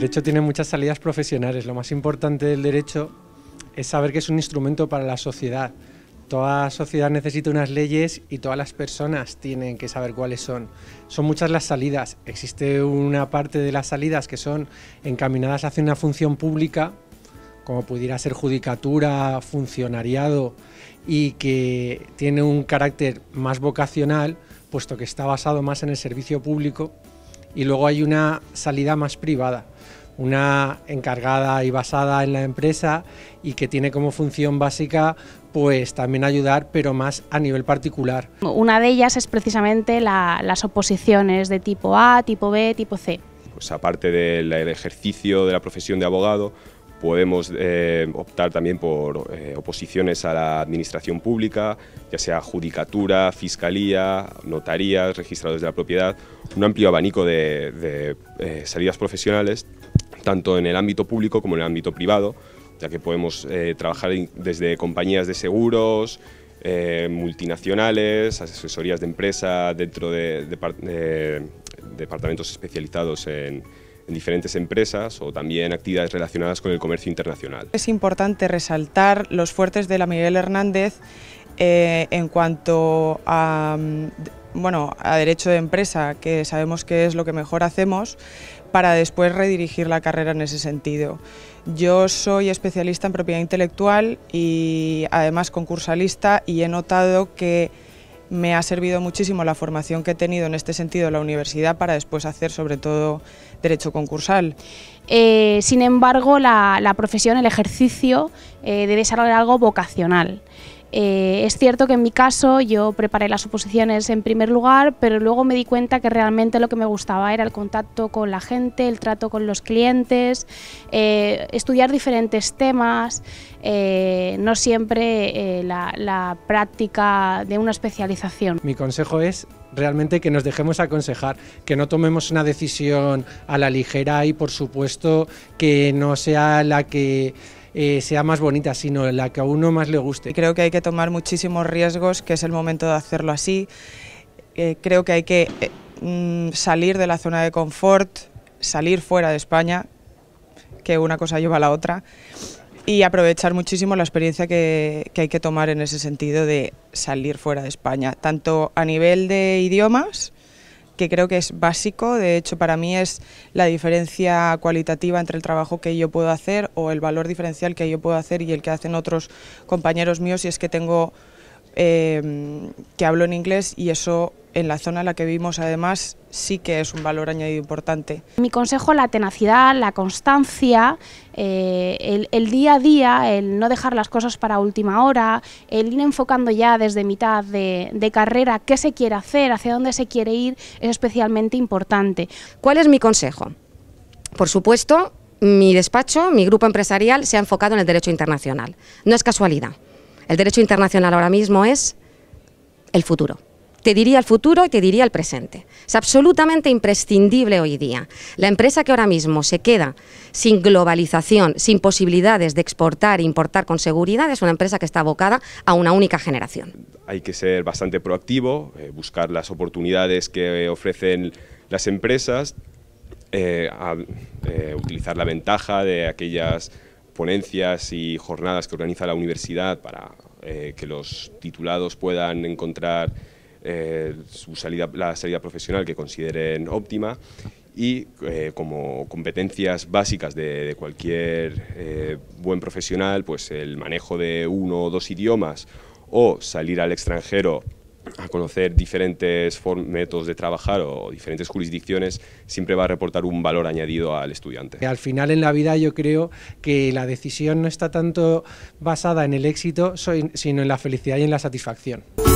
derecho tiene muchas salidas profesionales. Lo más importante del derecho es saber que es un instrumento para la sociedad. Toda sociedad necesita unas leyes y todas las personas tienen que saber cuáles son. Son muchas las salidas. Existe una parte de las salidas que son encaminadas hacia una función pública, como pudiera ser judicatura, funcionariado, y que tiene un carácter más vocacional, puesto que está basado más en el servicio público y luego hay una salida más privada, una encargada y basada en la empresa y que tiene como función básica pues también ayudar, pero más a nivel particular. Una de ellas es precisamente las oposiciones de tipo A, tipo B, tipo C. Pues aparte del ejercicio de la profesión de abogado, Podemos eh, optar también por eh, oposiciones a la administración pública, ya sea judicatura, fiscalía, notarías, registradores de la propiedad, un amplio abanico de, eh, salidas profesionales, tanto en el ámbito público como en el ámbito privado, ya que podemos trabajar desde compañías de seguros, multinacionales, asesorías de empresa dentro de, de departamentos especializados en en diferentes empresas o también actividades relacionadas con el comercio internacional. Es importante resaltar los fuertes de la Miguel Hernández eh, en cuanto a, mm, bueno, a derecho de empresa, que sabemos que es lo que mejor hacemos, para después redirigir la carrera en ese sentido. Yo soy especialista en propiedad intelectual y además concursalista y he notado que me ha servido muchísimo la formación que he tenido en este sentido en la universidad para después hacer sobre todo derecho concursal. Eh, sin embargo, la, profesión, el ejercicio eh, debe ser algo vocacional. Eh, es cierto que en mi caso yo preparé las oposiciones en primer lugar, pero luego me di cuenta que realmente lo que me gustaba era el contacto con la gente, el trato con los clientes, eh, estudiar diferentes temas, eh, no siempre la práctica de una especialización. Mi consejo es realmente que nos dejemos aconsejar, que no tomemos una decisión a la ligera y por supuesto que no sea la que eh, sea más bonita, sino la que a uno más le guste. Creo que hay que tomar muchísimos riesgos, que es el momento de hacerlo así. Eh, creo que hay que eh, mm, salir de la zona de confort, salir fuera de España, que una cosa lleva a la otra, y aprovechar muchísimo la experiencia que hay que tomar en ese sentido de salir fuera de España, tanto a nivel de idiomas, que creo que es básico, de hecho para mí es la diferencia cualitativa entre el trabajo que yo puedo hacer o el valor diferencial que yo puedo hacer y el que hacen otros compañeros míos y es que tengo Em, que hablo en inglés y eso en la zona en la que vivimos además sí que es un valor añadido importante. Mi consejo, la tenacidad, la constancia, eh, el, día a día, el no dejar las cosas para última hora, el ir enfocando ya desde mitad de, carrera qué se quiere hacer, hacia dónde se quiere ir, es especialmente importante. ¿Cuál es mi consejo? Por supuesto, mi despacho, mi grupo empresarial se ha enfocado en el derecho internacional. No es casualidad. El derecho internacional ahora mismo es el futuro. Te diría el futuro y te diría el presente. Es absolutamente imprescindible hoy día. La empresa que ahora mismo se queda sin globalización, sin posibilidades de exportar e importar con seguridad, es una empresa que está abocada a una única generación. Hay que ser bastante proactivo, eh, buscar las oportunidades que ofrecen las empresas, eh, eh, utilizar la ventaja de aquellas y jornadas que organiza la universidad para eh, que los titulados puedan encontrar eh, su salida, la salida profesional que consideren óptima y eh, como competencias básicas de, de cualquier buen profesional, pues el manejo de uno o dos idiomas o salir al extranjero a conocer diferentes métodos de trabajar o diferentes jurisdicciones, siempre va a reportar un valor añadido al estudiante. Al final en la vida yo creo que la decisión no está tanto basada en el éxito, sino en la felicidad y en la satisfacción.